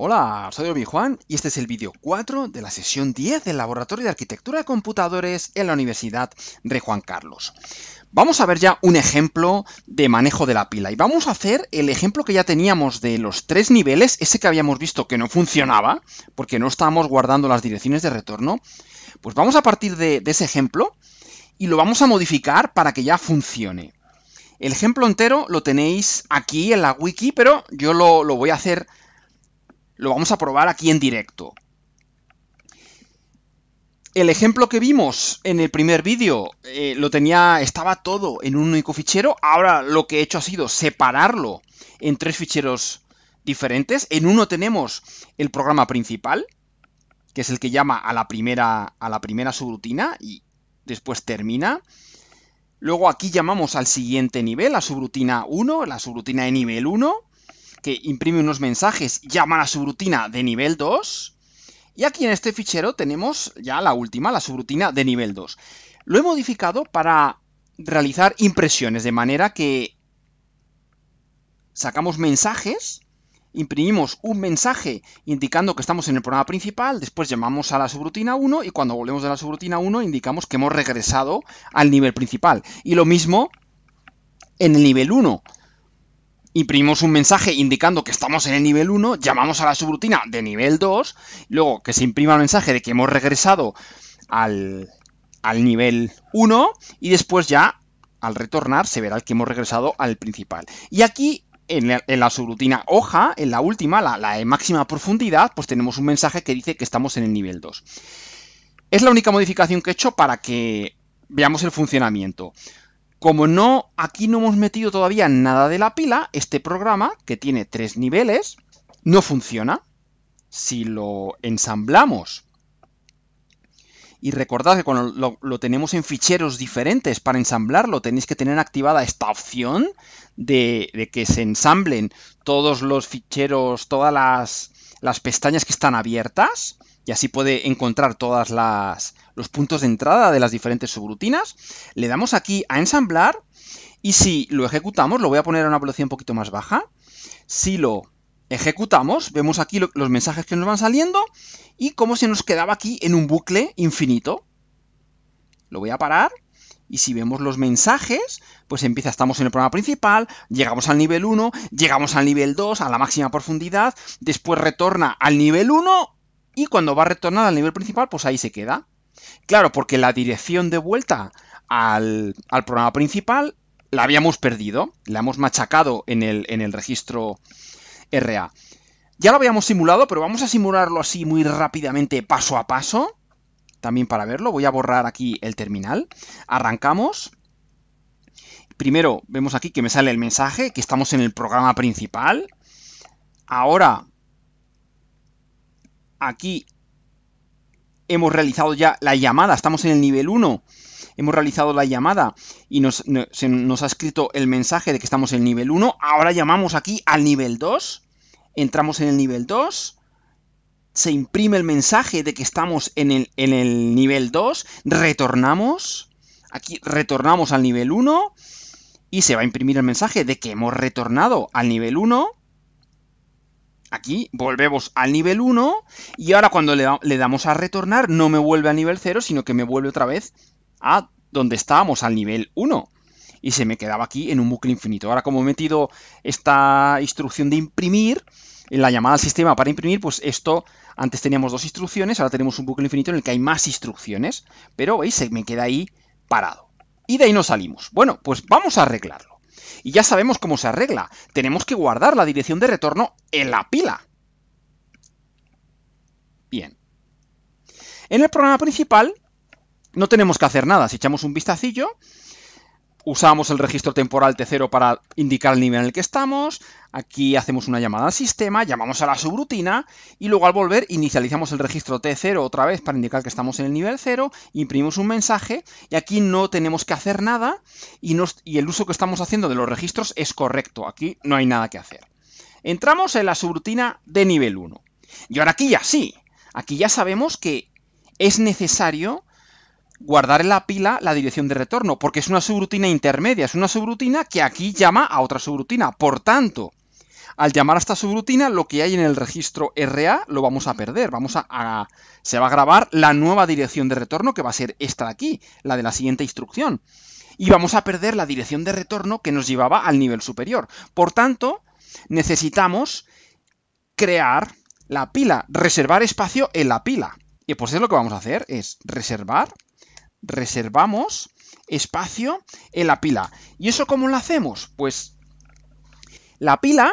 Hola, soy Obi Juan y este es el vídeo 4 de la sesión 10 del Laboratorio de Arquitectura de Computadores en la Universidad de Juan Carlos. Vamos a ver ya un ejemplo de manejo de la pila y vamos a hacer el ejemplo que ya teníamos de los tres niveles, ese que habíamos visto que no funcionaba porque no estábamos guardando las direcciones de retorno. Pues vamos a partir de, ese ejemplo y lo vamos a modificar para que ya funcione. El ejemplo entero lo tenéis aquí en la wiki, pero yo lo, lo voy a hacer lo vamos a probar aquí en directo. El ejemplo que vimos en el primer vídeo eh, lo tenía, estaba todo en un único fichero. Ahora lo que he hecho ha sido separarlo en tres ficheros diferentes. En uno tenemos el programa principal, que es el que llama a la primera, a la primera subrutina y después termina. Luego aquí llamamos al siguiente nivel, la subrutina 1, la subrutina de nivel 1 que imprime unos mensajes, llama a subrutina de nivel 2. Y aquí en este fichero tenemos ya la última, la subrutina de nivel 2. Lo he modificado para realizar impresiones, de manera que sacamos mensajes, imprimimos un mensaje indicando que estamos en el programa principal, después llamamos a la subrutina 1 y cuando volvemos de la subrutina 1 indicamos que hemos regresado al nivel principal. Y lo mismo en el nivel 1 imprimimos un mensaje indicando que estamos en el nivel 1, llamamos a la subrutina de nivel 2, luego que se imprima el mensaje de que hemos regresado al, al nivel 1 y después ya al retornar se verá que hemos regresado al principal. Y aquí en la, subrutina hoja, en la última, la, la de máxima profundidad, pues tenemos un mensaje que dice que estamos en el nivel 2. Es la única modificación que he hecho para que veamos el funcionamiento. Como no, aquí no hemos metido todavía nada de la pila, este programa, que tiene tres niveles, no funciona. Si lo ensamblamos, y recordad que cuando lo, tenemos en ficheros diferentes para ensamblarlo, tenéis que tener activada esta opción de, que se ensamblen todos los ficheros, todas las pestañas que están abiertas y así puede encontrar todas las los puntos de entrada de las diferentes subrutinas. Le damos aquí a ensamblar y si lo ejecutamos, lo voy a poner a una velocidad un poquito más baja. Si lo ejecutamos, vemos aquí los mensajes que nos van saliendo y cómo se nos quedaba aquí en un bucle infinito. Lo voy a parar y si vemos los mensajes, pues empieza, estamos en el programa principal, llegamos al nivel 1, llegamos al nivel 2, a la máxima profundidad, después retorna al nivel 1 y cuando va a retornar al nivel principal, pues ahí se queda. Claro, porque la dirección de vuelta al, al programa principal la habíamos perdido, la hemos machacado en el, en el registro RA. Ya lo habíamos simulado, pero vamos a simularlo así muy rápidamente, paso a paso, también para verlo. Voy a borrar aquí el terminal. Arrancamos. Primero vemos aquí que me sale el mensaje, que estamos en el programa principal. Ahora Aquí hemos realizado ya la llamada, estamos en el nivel 1. Hemos realizado la llamada y nos, ha escrito el mensaje de que estamos en el nivel 1. Ahora llamamos aquí al nivel 2. Entramos en el nivel 2 se imprime el mensaje de que estamos en el, nivel 2, retornamos, aquí retornamos al nivel 1 y se va a imprimir el mensaje de que hemos retornado al nivel 1 Aquí volvemos al nivel 1 y ahora cuando le, damos a retornar no me vuelve al nivel 0, sino que me vuelve otra vez a donde estábamos, al nivel 1. Y se me quedaba aquí en un bucle infinito. Ahora como he metido esta instrucción de imprimir, en la llamada al sistema para imprimir, pues esto, antes teníamos dos instrucciones, ahora tenemos un bucle infinito en el que hay más instrucciones, pero veis, se me queda ahí parado. Y de ahí no salimos. Bueno, pues vamos a arreglarlo. Y ya sabemos cómo se arregla. Tenemos que guardar la dirección de retorno en la pila. Bien. En el programa principal no tenemos que hacer nada. Si echamos un vistacillo, usamos el registro temporal T0 para indicar el nivel en el que estamos, aquí hacemos una llamada al sistema, llamamos a la subrutina y luego al volver inicializamos el registro T0 otra vez para indicar que estamos en el nivel 0, imprimimos un mensaje y aquí no tenemos que hacer nada y, nos, y el uso que estamos haciendo de los registros es correcto, aquí no hay nada que hacer. Entramos en la subrutina de nivel 1. Y ahora aquí ya sí, aquí ya sabemos que es necesario guardar en la pila la dirección de retorno, porque es una subrutina intermedia, es una subrutina que aquí llama a otra subrutina. Por tanto, al llamar a esta subrutina, lo que hay en el registro RA lo vamos a perder. Vamos a, se va a grabar la nueva dirección de retorno, que va a ser esta de aquí, la de la siguiente instrucción. Y vamos a perder la dirección de retorno que nos llevaba al nivel superior. Por tanto, necesitamos crear la pila, reservar espacio en la pila. Y pues es lo que vamos a hacer, es reservar reservamos espacio en la pila. ¿Y eso cómo lo hacemos? Pues la pila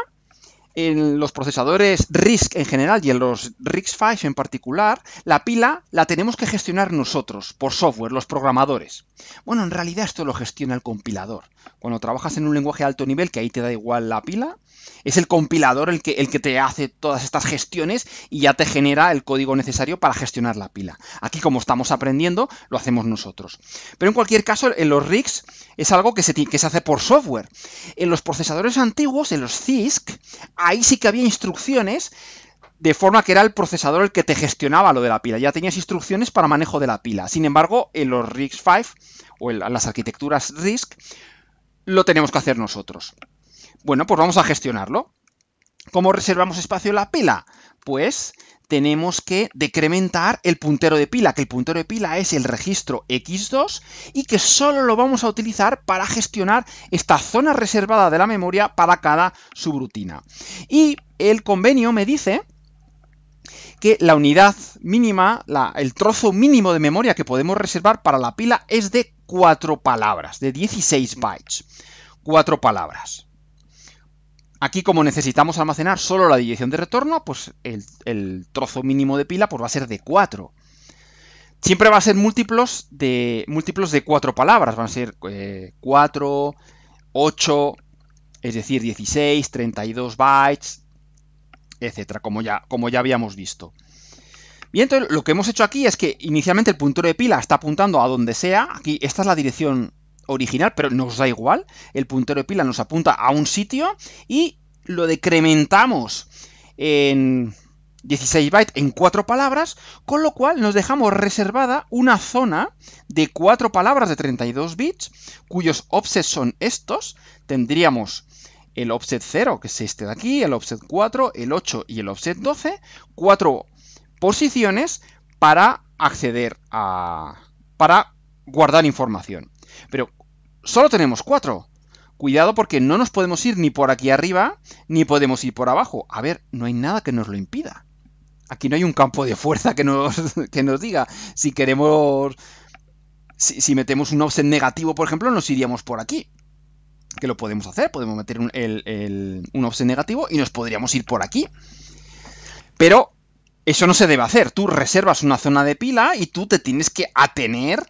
en los procesadores RISC en general y en los RISC-V en particular, la pila la tenemos que gestionar nosotros, por software, los programadores. Bueno, en realidad esto lo gestiona el compilador. Cuando trabajas en un lenguaje de alto nivel, que ahí te da igual la pila, es el compilador el que, te hace todas estas gestiones y ya te genera el código necesario para gestionar la pila. Aquí, como estamos aprendiendo, lo hacemos nosotros. Pero en cualquier caso, en los rigs es algo que se, que se hace por software. En los procesadores antiguos, en los CISC, ahí sí que había instrucciones de forma que era el procesador el que te gestionaba lo de la pila. Ya tenías instrucciones para manejo de la pila. Sin embargo, en los risc 5 o en las arquitecturas RISC, lo tenemos que hacer nosotros. Bueno, pues vamos a gestionarlo. ¿Cómo reservamos espacio en la pila? Pues tenemos que decrementar el puntero de pila, que el puntero de pila es el registro X2 y que solo lo vamos a utilizar para gestionar esta zona reservada de la memoria para cada subrutina. Y el convenio me dice que la unidad mínima, el trozo mínimo de memoria que podemos reservar para la pila es de 4 palabras, de 16 bytes. 4 palabras. Aquí como necesitamos almacenar solo la dirección de retorno, pues el, trozo mínimo de pila pues va a ser de 4. Siempre va a ser múltiplos de múltiplos de 4 palabras, van a ser 4, eh, 8, es decir, 16, 32 bytes, etcétera, como ya, como ya habíamos visto. Bien, entonces lo que hemos hecho aquí es que inicialmente el puntero de pila está apuntando a donde sea, aquí esta es la dirección original, pero nos da igual. El puntero de pila nos apunta a un sitio y lo decrementamos en 16 bytes en cuatro palabras, con lo cual nos dejamos reservada una zona de cuatro palabras de 32 bits, cuyos offsets son estos. Tendríamos el offset 0, que es este de aquí, el offset 4, el 8 y el offset 12, cuatro posiciones para acceder a... para guardar información. Pero solo tenemos cuatro. Cuidado porque no nos podemos ir ni por aquí arriba, ni podemos ir por abajo. A ver, no hay nada que nos lo impida. Aquí no hay un campo de fuerza que nos, nos diga si queremos... Si, metemos un offset negativo, por ejemplo, nos iríamos por aquí. Que lo podemos hacer, podemos meter un, un offset negativo y nos podríamos ir por aquí. Pero eso no se debe hacer. Tú reservas una zona de pila y tú te tienes que atener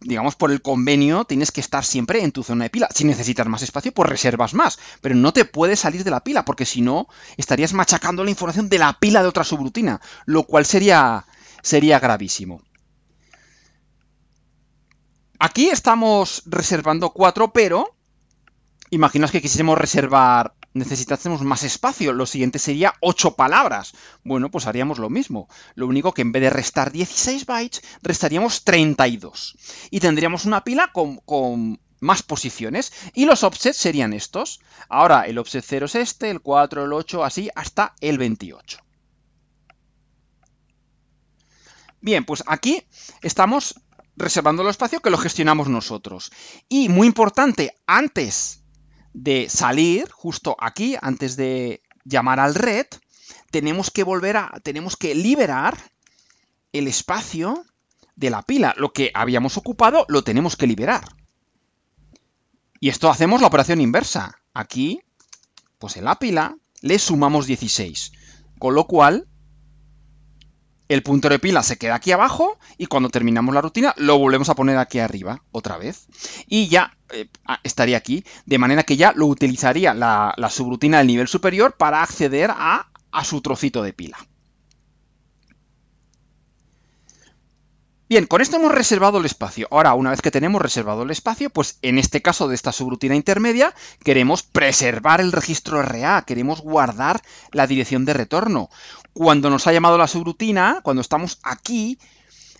digamos, por el convenio, tienes que estar siempre en tu zona de pila. Si necesitas más espacio, pues reservas más, pero no te puedes salir de la pila, porque si no, estarías machacando la información de la pila de otra subrutina, lo cual sería, sería gravísimo. Aquí estamos reservando 4, pero imaginaos que quisiéramos reservar necesitásemos más espacio, lo siguiente sería 8 palabras. Bueno, pues haríamos lo mismo, lo único que en vez de restar 16 bytes, restaríamos 32. Y tendríamos una pila con, más posiciones, y los offsets serían estos. Ahora el offset 0 es este, el 4, el 8, así hasta el 28. Bien, pues aquí estamos reservando el espacio que lo gestionamos nosotros. Y muy importante, antes de salir justo aquí, antes de llamar al red, tenemos que volver a, tenemos que liberar el espacio de la pila. Lo que habíamos ocupado lo tenemos que liberar. Y esto hacemos la operación inversa. Aquí, pues en la pila le sumamos 16. Con lo cual, el punto de pila se queda aquí abajo y cuando terminamos la rutina lo volvemos a poner aquí arriba otra vez. Y ya eh, ah, estaría aquí, de manera que ya lo utilizaría la, subrutina del nivel superior para acceder a, a su trocito de pila. Bien, con esto hemos reservado el espacio. Ahora, una vez que tenemos reservado el espacio, pues en este caso de esta subrutina intermedia, queremos preservar el registro RA, queremos guardar la dirección de retorno cuando nos ha llamado la subrutina, cuando estamos aquí,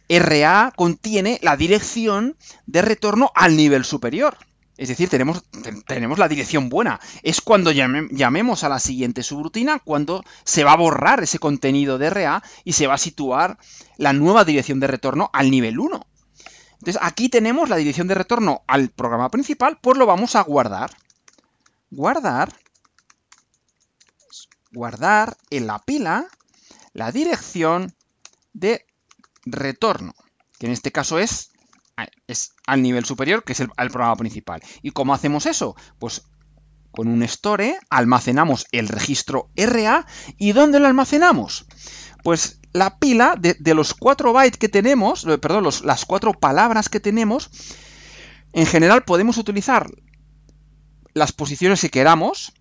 RA contiene la dirección de retorno al nivel superior. Es decir, tenemos, tenemos la dirección buena. Es cuando llamemos a la siguiente subrutina, cuando se va a borrar ese contenido de RA y se va a situar la nueva dirección de retorno al nivel 1. Entonces, aquí tenemos la dirección de retorno al programa principal, pues lo vamos a guardar. Guardar. Guardar en la pila la dirección de retorno, que en este caso es, es al nivel superior, que es el, al programa principal. ¿Y cómo hacemos eso? Pues con un store almacenamos el registro RA. ¿Y dónde lo almacenamos? Pues la pila de, los 4 bytes que tenemos, eh, perdón, las cuatro palabras que tenemos, en general podemos utilizar las posiciones que queramos,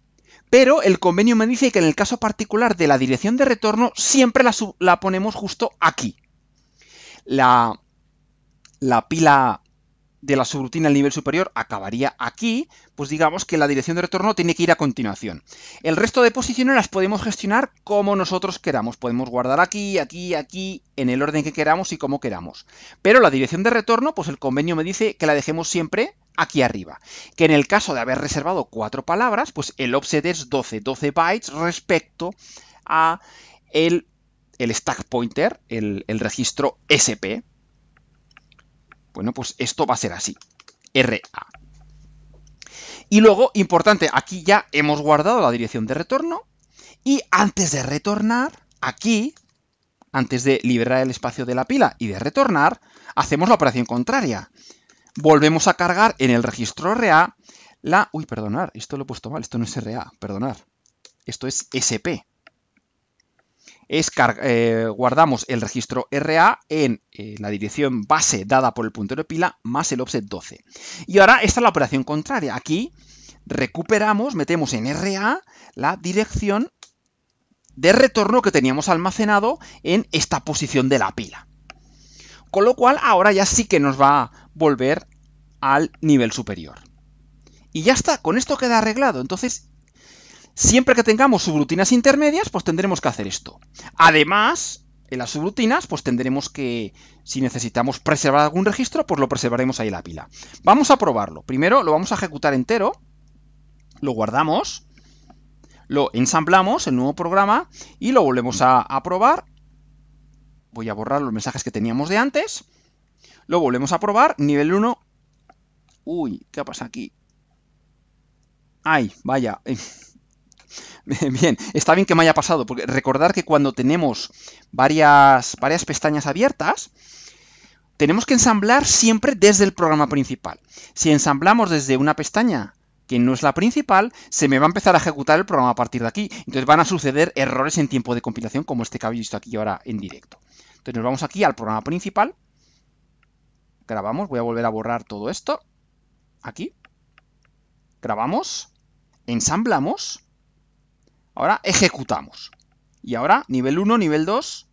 pero el convenio me dice que en el caso particular de la dirección de retorno siempre la, ponemos justo aquí. La, la pila de la subrutina al nivel superior acabaría aquí, pues digamos que la dirección de retorno tiene que ir a continuación. El resto de posiciones las podemos gestionar como nosotros queramos. Podemos guardar aquí, aquí, aquí, en el orden que queramos y como queramos. Pero la dirección de retorno, pues el convenio me dice que la dejemos siempre aquí arriba. Que en el caso de haber reservado cuatro palabras, pues el offset es 12, 12 bytes respecto a el, el stack pointer, el, el registro SP. Bueno, pues esto va a ser así. RA. Y luego, importante, aquí ya hemos guardado la dirección de retorno y antes de retornar, aquí, antes de liberar el espacio de la pila y de retornar, hacemos la operación contraria. Volvemos a cargar en el registro RA la... Uy, perdonar, esto lo he puesto mal, esto no es RA, perdonar. Esto es SP es eh, guardamos el registro RA en eh, la dirección base dada por el puntero pila más el offset 12. Y ahora esta es la operación contraria. Aquí recuperamos, metemos en RA la dirección de retorno que teníamos almacenado en esta posición de la pila. Con lo cual ahora ya sí que nos va a volver al nivel superior. Y ya está, con esto queda arreglado. Entonces Siempre que tengamos subrutinas intermedias, pues tendremos que hacer esto. Además, en las subrutinas, pues tendremos que, si necesitamos preservar algún registro, pues lo preservaremos ahí en la pila. Vamos a probarlo. Primero lo vamos a ejecutar entero, lo guardamos, lo ensamblamos, el nuevo programa, y lo volvemos a, a probar. Voy a borrar los mensajes que teníamos de antes. Lo volvemos a probar, nivel 1. Uy, ¿qué pasa aquí? Ay, vaya. Eh. Bien, está bien que me haya pasado, porque recordar que cuando tenemos varias, varias pestañas abiertas, tenemos que ensamblar siempre desde el programa principal. Si ensamblamos desde una pestaña que no es la principal, se me va a empezar a ejecutar el programa a partir de aquí. Entonces van a suceder errores en tiempo de compilación, como este que habéis visto aquí ahora en directo. Entonces nos vamos aquí al programa principal, grabamos, voy a volver a borrar todo esto, aquí, grabamos, ensamblamos, Ahora ejecutamos. Y ahora, nivel 1, nivel 2.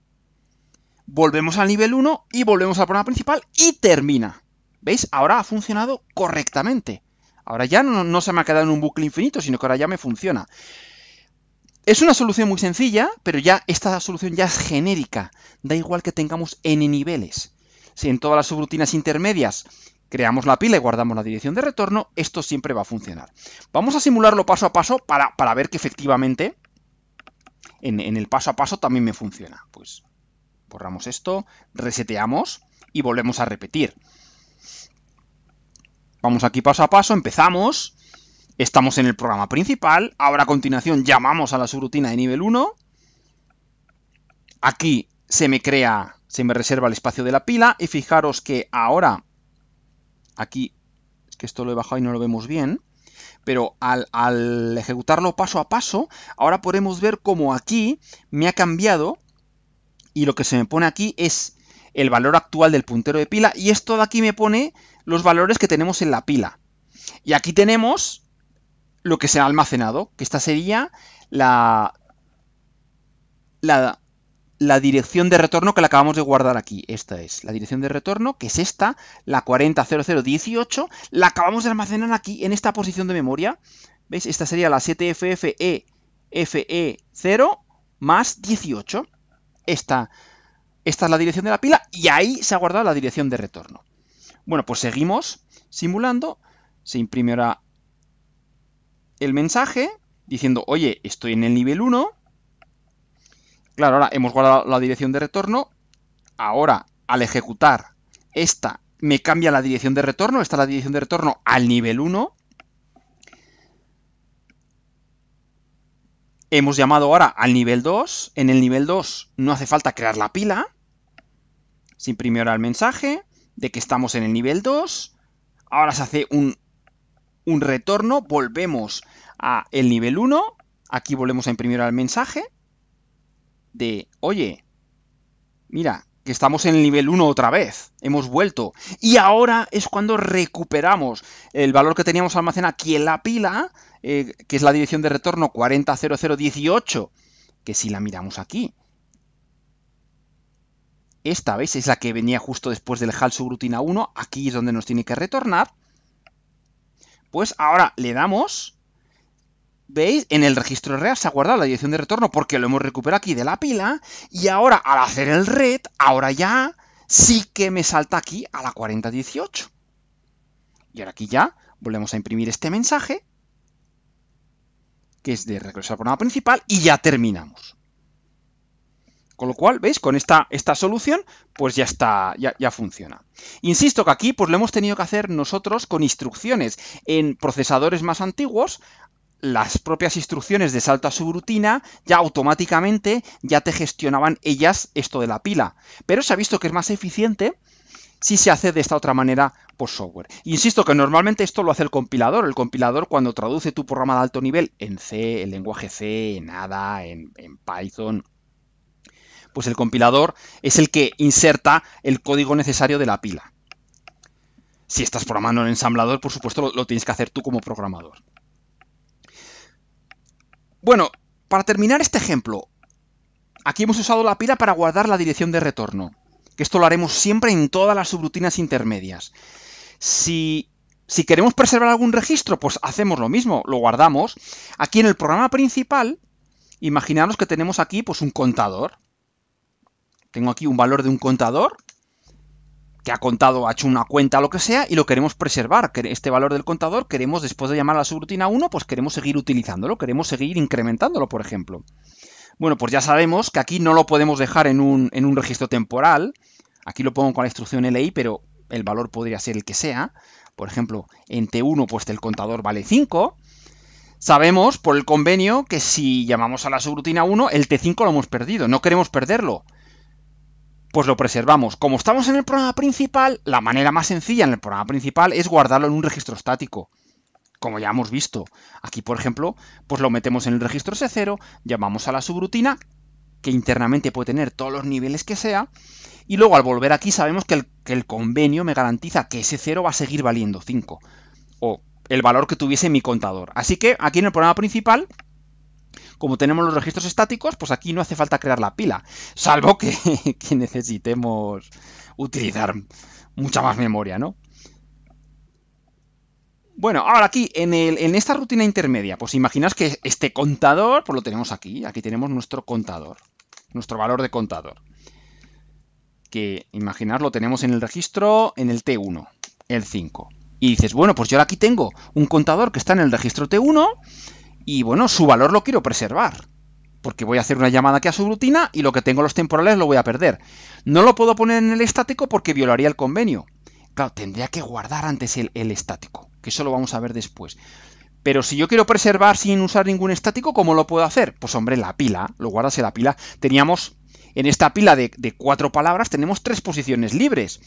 Volvemos al nivel 1 y volvemos al programa principal y termina. ¿Veis? Ahora ha funcionado correctamente. Ahora ya no, se me ha quedado en un bucle infinito, sino que ahora ya me funciona. Es una solución muy sencilla, pero ya esta solución ya es genérica. Da igual que tengamos n niveles. Si en todas las subrutinas intermedias creamos la pila y guardamos la dirección de retorno, esto siempre va a funcionar. Vamos a simularlo paso a paso para, para ver que efectivamente en, en, el paso a paso también me funciona. Pues borramos esto, reseteamos y volvemos a repetir. Vamos aquí paso a paso, empezamos, estamos en el programa principal, ahora a continuación llamamos a la subrutina de nivel 1, aquí se me crea, se me reserva el espacio de la pila y fijaros que ahora aquí, que esto lo he bajado y no lo vemos bien, pero al, al, ejecutarlo paso a paso, ahora podemos ver cómo aquí me ha cambiado y lo que se me pone aquí es el valor actual del puntero de pila y esto de aquí me pone los valores que tenemos en la pila. Y aquí tenemos lo que se ha almacenado, que esta sería la, la la dirección de retorno que la acabamos de guardar aquí. Esta es la dirección de retorno, que es esta, la 400018, la acabamos de almacenar aquí en esta posición de memoria. ¿Veis? Esta sería la 7FFEFE0 e más 18. Esta, esta es la dirección de la pila y ahí se ha guardado la dirección de retorno. Bueno, pues seguimos simulando. Se imprimirá el mensaje diciendo, oye, estoy en el nivel 1, Claro, ahora hemos guardado la dirección de retorno. Ahora, al ejecutar esta, me cambia la dirección de retorno. Esta es la dirección de retorno al nivel 1. Hemos llamado ahora al nivel 2. En el nivel 2 no hace falta crear la pila. Se imprime ahora el mensaje de que estamos en el nivel 2. Ahora se hace un, retorno. Volvemos al nivel 1. Aquí volvemos a imprimir el mensaje de, oye, mira, que estamos en el nivel 1 otra vez, hemos vuelto. Y ahora es cuando recuperamos el valor que teníamos almacenado aquí en la pila, eh, que es la dirección de retorno 400018, que si la miramos aquí, esta, vez Es la que venía justo después del HAL subrutina 1, aquí es donde nos tiene que retornar. Pues ahora le damos ¿Veis? En el registro real se ha guardado la dirección de retorno porque lo hemos recuperado aquí de la pila y ahora al hacer el red, ahora ya sí que me salta aquí a la 4018. Y ahora aquí ya volvemos a imprimir este mensaje que es de regresar al programa principal y ya terminamos. Con lo cual, ¿veis? Con esta, esta solución, pues ya está, ya, ya, funciona. Insisto que aquí, pues lo hemos tenido que hacer nosotros con instrucciones en procesadores más antiguos, las propias instrucciones de salto a subrutina ya automáticamente ya te gestionaban ellas esto de la pila. Pero se ha visto que es más eficiente si se hace de esta otra manera por software. Insisto que normalmente esto lo hace el compilador. El compilador cuando traduce tu programa de alto nivel en C, en lenguaje C, en ADA, en, Python, pues el compilador es el que inserta el código necesario de la pila. Si estás programando en ensamblador, por supuesto lo tienes que hacer tú como programador. Bueno, para terminar este ejemplo, aquí hemos usado la pila para guardar la dirección de retorno, que esto lo haremos siempre en todas las subrutinas intermedias. Si, queremos preservar algún registro, pues hacemos lo mismo, lo guardamos. Aquí en el programa principal, imaginaros que tenemos aquí pues, un contador. Tengo aquí un valor de un contador, que ha contado, ha hecho una cuenta, lo que sea, y lo queremos preservar. Este valor del contador queremos, después de llamar a la subrutina 1, pues queremos seguir utilizándolo, queremos seguir incrementándolo, por ejemplo. Bueno, pues ya sabemos que aquí no lo podemos dejar en un, en un registro temporal. Aquí lo pongo con la instrucción LI, pero el valor podría ser el que sea. Por ejemplo, en T1, pues el contador vale 5. Sabemos por el convenio que si llamamos a la subrutina 1, el T5 lo hemos perdido. No queremos perderlo pues lo preservamos. Como estamos en el programa principal, la manera más sencilla en el programa principal es guardarlo en un registro estático. Como ya hemos visto, aquí por ejemplo, pues lo metemos en el registro S0, llamamos a la subrutina, que internamente puede tener todos los niveles que sea, y luego al volver aquí sabemos que el, convenio me garantiza que ese 0 va a seguir valiendo 5, o el valor que tuviese mi contador. Así que aquí en el programa principal como tenemos los registros estáticos, pues aquí no hace falta crear la pila, salvo que, necesitemos utilizar mucha más memoria, ¿no? Bueno, ahora aquí, en, esta rutina intermedia, pues imaginaos que este contador, pues lo tenemos aquí. Aquí tenemos nuestro contador, nuestro valor de contador. Que, imaginaos, lo tenemos en el registro, en el T1, el 5. Y dices, bueno, pues yo ahora aquí tengo un contador que está en el registro T1 y bueno, su valor lo quiero preservar. Porque voy a hacer una llamada que a rutina y lo que tengo los temporales lo voy a perder. No lo puedo poner en el estático porque violaría el convenio. Claro, tendría que guardar antes el, estático, que eso lo vamos a ver después. Pero si yo quiero preservar sin usar ningún estático, ¿cómo lo puedo hacer? Pues hombre, la pila, lo guardas en la pila. Teníamos, en esta pila de, cuatro palabras, tenemos tres posiciones libres.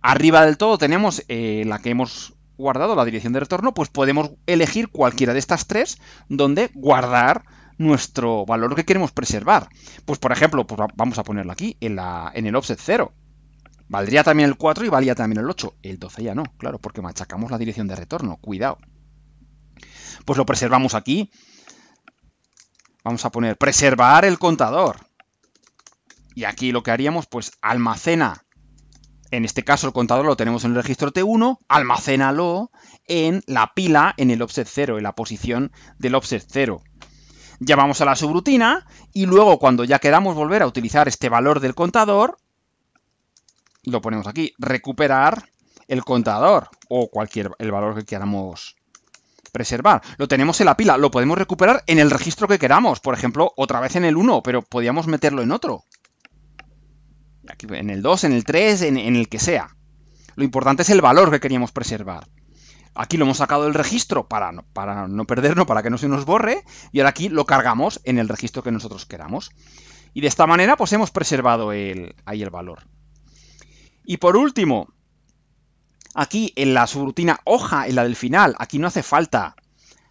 Arriba del todo tenemos eh, la que hemos guardado la dirección de retorno, pues podemos elegir cualquiera de estas tres donde guardar nuestro valor que queremos preservar. Pues por ejemplo, pues vamos a ponerlo aquí, en, la, en el offset 0. Valdría también el 4 y valía también el 8. El 12 ya no, claro, porque machacamos la dirección de retorno. Cuidado. Pues lo preservamos aquí. Vamos a poner preservar el contador. Y aquí lo que haríamos, pues almacena en este caso el contador lo tenemos en el registro T1, almacénalo en la pila en el offset 0, en la posición del offset 0. Llamamos a la subrutina y luego cuando ya queramos volver a utilizar este valor del contador, lo ponemos aquí, recuperar el contador o cualquier el valor que queramos preservar. Lo tenemos en la pila, lo podemos recuperar en el registro que queramos, por ejemplo, otra vez en el 1, pero podíamos meterlo en otro en el 2, en el 3, en, el que sea. Lo importante es el valor que queríamos preservar. Aquí lo hemos sacado del registro para no, para no perdernos, para que no se nos borre, y ahora aquí lo cargamos en el registro que nosotros queramos. Y de esta manera pues hemos preservado el, ahí el valor. Y por último, aquí en la subrutina hoja, en la del final, aquí no hace falta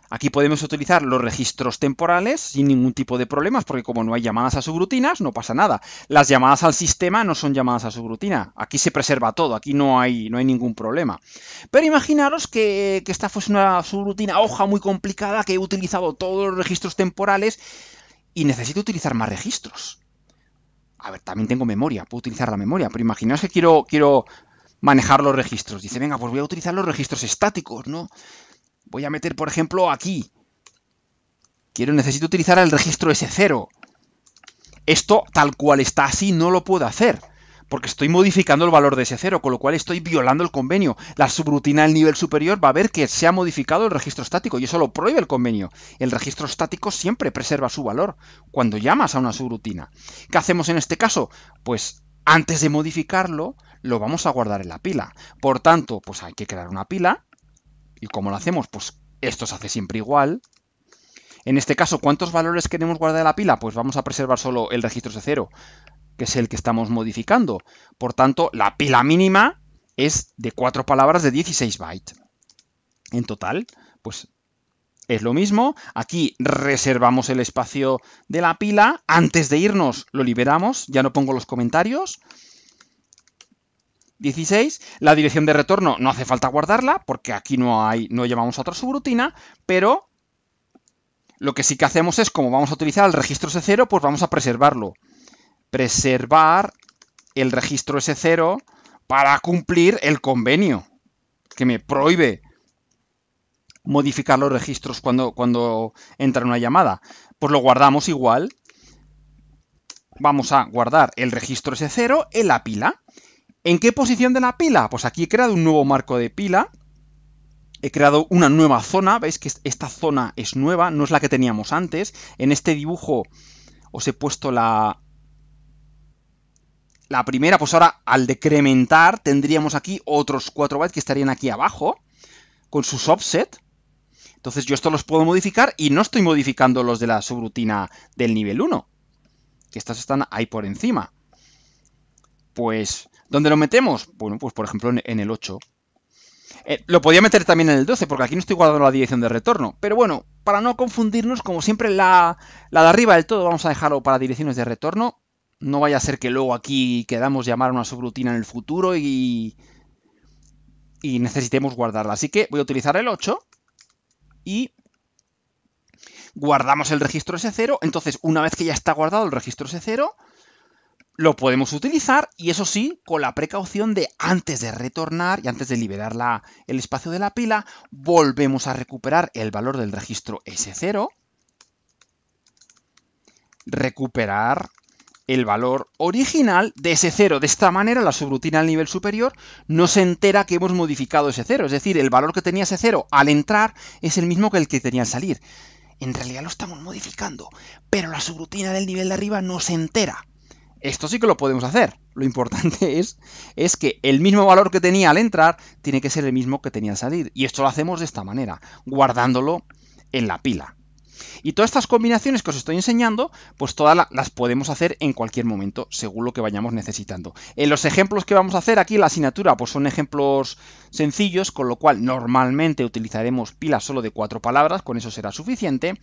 Aquí podemos utilizar los registros temporales sin ningún tipo de problemas, porque como no hay llamadas a subrutinas, no pasa nada. Las llamadas al sistema no son llamadas a subrutina. Aquí se preserva todo, aquí no hay, no hay ningún problema. Pero imaginaros que, esta fuese una subrutina hoja muy complicada, que he utilizado todos los registros temporales y necesito utilizar más registros. A ver, también tengo memoria, puedo utilizar la memoria, pero imaginaos que quiero, quiero manejar los registros. Dice, venga, pues voy a utilizar los registros estáticos, ¿no? Voy a meter, por ejemplo, aquí. Quiero, necesito utilizar el registro S0. Esto, tal cual está así, no lo puedo hacer. Porque estoy modificando el valor de S0, con lo cual estoy violando el convenio. La subrutina del nivel superior va a ver que se ha modificado el registro estático y eso lo prohíbe el convenio. El registro estático siempre preserva su valor cuando llamas a una subrutina. ¿Qué hacemos en este caso? Pues antes de modificarlo, lo vamos a guardar en la pila. Por tanto, pues hay que crear una pila ¿Y cómo lo hacemos? Pues esto se hace siempre igual. En este caso, ¿cuántos valores queremos guardar en la pila? Pues vamos a preservar solo el registro de 0, que es el que estamos modificando. Por tanto, la pila mínima es de cuatro palabras de 16 bytes. En total, pues es lo mismo. Aquí reservamos el espacio de la pila. Antes de irnos lo liberamos. Ya no pongo los comentarios. 16. La dirección de retorno no hace falta guardarla porque aquí no, hay, no llevamos otra subrutina, pero lo que sí que hacemos es, como vamos a utilizar el registro S0, pues vamos a preservarlo. Preservar el registro S0 para cumplir el convenio que me prohíbe modificar los registros cuando, cuando entra una llamada. Pues lo guardamos igual. Vamos a guardar el registro S0 en la pila. ¿En qué posición de la pila? Pues aquí he creado un nuevo marco de pila, he creado una nueva zona, veis que esta zona es nueva, no es la que teníamos antes. En este dibujo os he puesto la, la primera, pues ahora al decrementar tendríamos aquí otros 4 bytes que estarían aquí abajo, con sus offset. Entonces yo esto los puedo modificar y no estoy modificando los de la subrutina del nivel 1, que estas están ahí por encima. Pues ¿Dónde lo metemos? Bueno, pues por ejemplo en el 8. Eh, lo podía meter también en el 12, porque aquí no estoy guardando la dirección de retorno. Pero bueno, para no confundirnos, como siempre la, la de arriba del todo vamos a dejarlo para direcciones de retorno. No vaya a ser que luego aquí quedamos llamar a una subrutina en el futuro y, y necesitemos guardarla. Así que voy a utilizar el 8 y guardamos el registro S0. Entonces, una vez que ya está guardado el registro S0, lo podemos utilizar y eso sí, con la precaución de antes de retornar y antes de liberar el espacio de la pila, volvemos a recuperar el valor del registro S0, recuperar el valor original de S0. De esta manera, la subrutina al nivel superior no se entera que hemos modificado S0, es decir, el valor que tenía S0 al entrar es el mismo que el que tenía al salir. En realidad lo estamos modificando, pero la subrutina del nivel de arriba no se entera. Esto sí que lo podemos hacer. Lo importante es, es que el mismo valor que tenía al entrar tiene que ser el mismo que tenía al salir. Y esto lo hacemos de esta manera, guardándolo en la pila. Y todas estas combinaciones que os estoy enseñando, pues todas las podemos hacer en cualquier momento, según lo que vayamos necesitando. En los ejemplos que vamos a hacer aquí, la asignatura, pues son ejemplos sencillos, con lo cual normalmente utilizaremos pilas solo de cuatro palabras, con eso será suficiente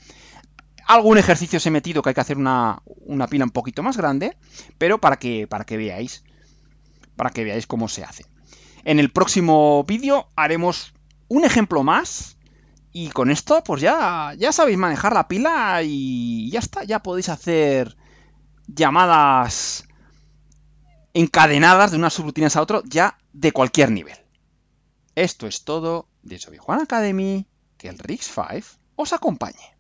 algún ejercicio se he metido que hay que hacer una, una pila un poquito más grande, pero para que, para que veáis, para que veáis cómo se hace. En el próximo vídeo haremos un ejemplo más y con esto pues ya, ya sabéis manejar la pila y ya está, ya podéis hacer llamadas encadenadas de unas subrutinas a otro ya de cualquier nivel. Esto es todo de Sobi Juan Academy, que el Rigs 5 os acompañe.